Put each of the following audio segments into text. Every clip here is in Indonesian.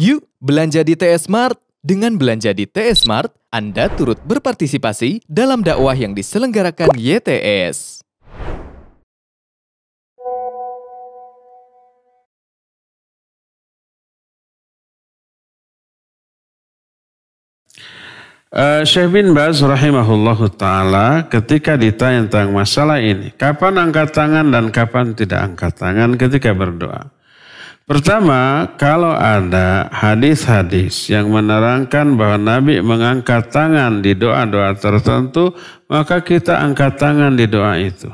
Yuk, belanja di TS Smart. Dengan belanja di TS Smart, Anda turut berpartisipasi dalam dakwah yang diselenggarakan YTS. Uh, eh, Syekh bin Baz rahimahullahu ta'ala ketika ditanya tentang masalah ini. Kapan angkat tangan dan kapan tidak angkat tangan ketika berdoa. Pertama, kalau ada hadis-hadis yang menerangkan bahwa Nabi mengangkat tangan di doa-doa tertentu, maka kita angkat tangan di doa itu.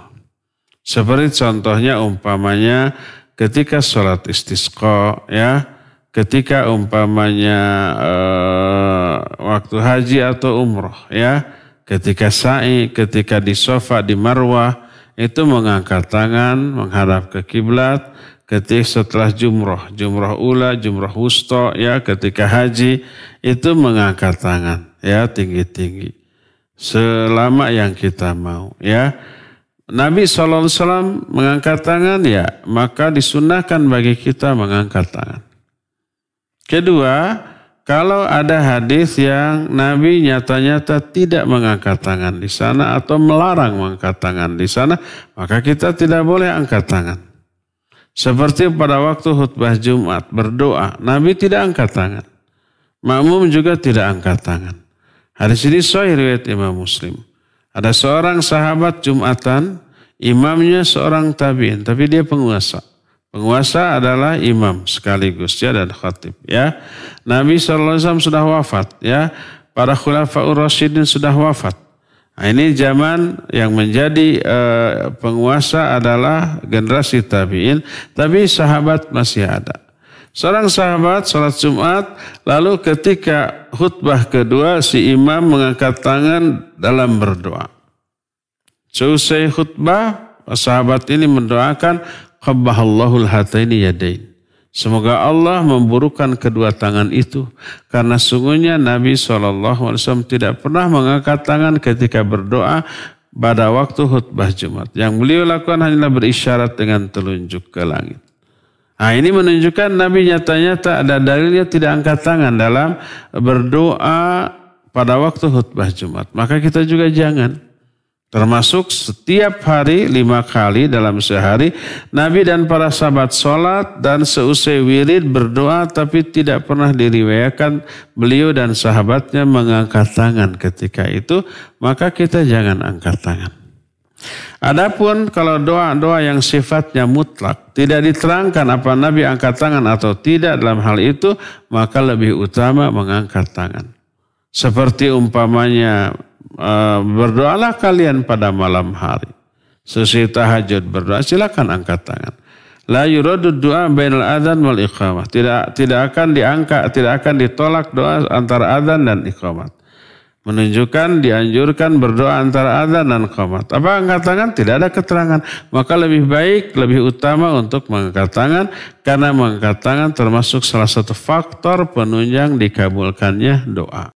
Seperti contohnya umpamanya ketika sholat istisqa ya, ketika umpamanya e, waktu haji atau umroh ya, ketika sa'i, ketika di sofa, di marwah, itu mengangkat tangan menghadap ke kiblat, ketika setelah jumroh, jumroh ula, jumroh wusto, ya ketika haji itu mengangkat tangan, ya tinggi-tinggi. Selama yang kita mau, ya. Nabi SAW mengangkat tangan, ya maka disunahkan bagi kita mengangkat tangan. Kedua, kalau ada hadis yang Nabi nyata-nyata tidak mengangkat tangan di sana atau melarang mengangkat tangan di sana, maka kita tidak boleh angkat tangan. Seperti pada waktu khutbah Jumat berdoa, Nabi tidak angkat tangan. Makmum juga tidak angkat tangan. Hadis ini sahih riwayat Imam Muslim. Ada seorang sahabat Jumatan, imamnya seorang tabi'in, tapi dia penguasa. Penguasa adalah imam sekaligus ya dan khatib ya. Nabi SAW sudah wafat ya. Para khulafaur rasyidin sudah wafat. Nah, ini zaman yang menjadi uh, penguasa adalah generasi tabiin, tapi sahabat masih ada. Seorang sahabat sholat Jumat, lalu ketika khutbah kedua si imam mengangkat tangan dalam berdoa. Selesai khutbah, sahabat ini mendoakan qabbahallahul hataini yadain. Semoga Allah memburukkan kedua tangan itu karena sungguhnya Nabi SAW tidak pernah mengangkat tangan ketika berdoa pada waktu khutbah Jumat. Yang beliau lakukan hanyalah berisyarat dengan telunjuk ke langit. Nah ini menunjukkan Nabi nyata-nyata ada dalilnya tidak angkat tangan dalam berdoa pada waktu khutbah Jumat. Maka kita juga jangan. Termasuk setiap hari lima kali dalam sehari Nabi dan para sahabat sholat dan seusai wirid berdoa tapi tidak pernah diriwayatkan beliau dan sahabatnya mengangkat tangan ketika itu maka kita jangan angkat tangan. Adapun kalau doa-doa yang sifatnya mutlak tidak diterangkan apa Nabi angkat tangan atau tidak dalam hal itu maka lebih utama mengangkat tangan. Seperti umpamanya Eh, berdoalah kalian pada malam hari. sesi tahajud berdoa, silakan angkat tangan. La yuradu doa bainal adzan wal iqamah. Tidak tidak akan diangkat, tidak akan ditolak doa antara adzan dan iqamah. Menunjukkan dianjurkan berdoa antara adzan dan iqamah. Apa angkat tangan? Tidak ada keterangan. Maka lebih baik, lebih utama untuk mengangkat tangan karena mengangkat tangan termasuk salah satu faktor penunjang dikabulkannya doa.